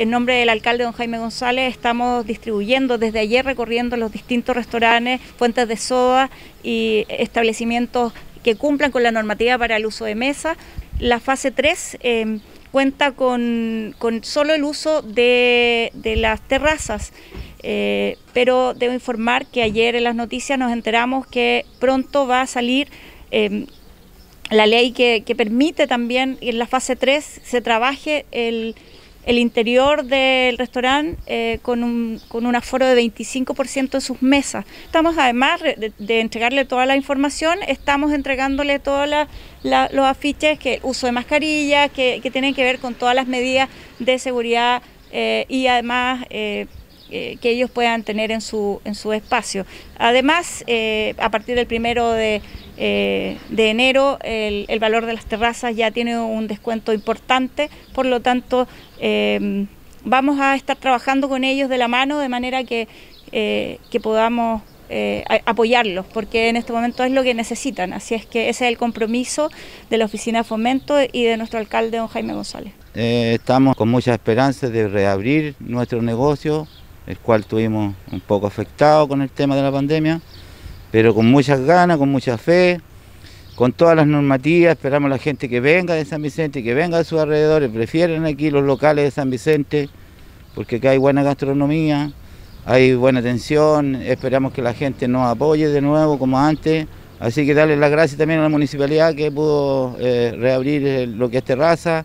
En nombre del alcalde don Jaime González estamos distribuyendo desde ayer recorriendo los distintos restaurantes, fuentes de soda y establecimientos que cumplan con la normativa para el uso de mesa. La fase 3 eh, cuenta con, solo el uso de, las terrazas, eh, pero debo informar que ayer en las noticias nos enteramos que pronto va a salir... Eh, la ley que, permite también en la fase 3 se trabaje el, el interior del restaurante eh, con, un, con, un, aforo de 25% en sus mesas. Estamos además de, entregarle toda la información, estamos entregándole todos los afiches, que uso de mascarilla, que, tienen que ver con todas las medidas de seguridad eh, y además... Eh, que ellos puedan tener en su, en su espacio. Además, a partir del primero de, eh, de enero el, valor de las terrazas ya tiene un descuento importante, por lo tanto em, vamos a estar trabajando con ellos de la mano de manera que, eh, podamos eh, apoyarlos, porque en este momento es lo que necesitan. Así es que ese es el compromiso de la Oficina de Fomento y de nuestro alcalde, don Jaime González. estamos con mucha esperanza de reabrir nuestro negocio, el cual tuvimos un poco afectado con el tema de la pandemia pero con muchas ganas, con mucha fe, con todas las normativas, esperamos a la gente que venga de San Vicente, que venga a sus alrededores, prefieren aquí los locales de San Vicente, porque acá hay buena gastronomía, hay buena atención, esperamos que la gente nos apoye de nuevo como antes, así que darle las gracias también a la municipalidad que pudo eh, reabrir eh, lo que es terraza.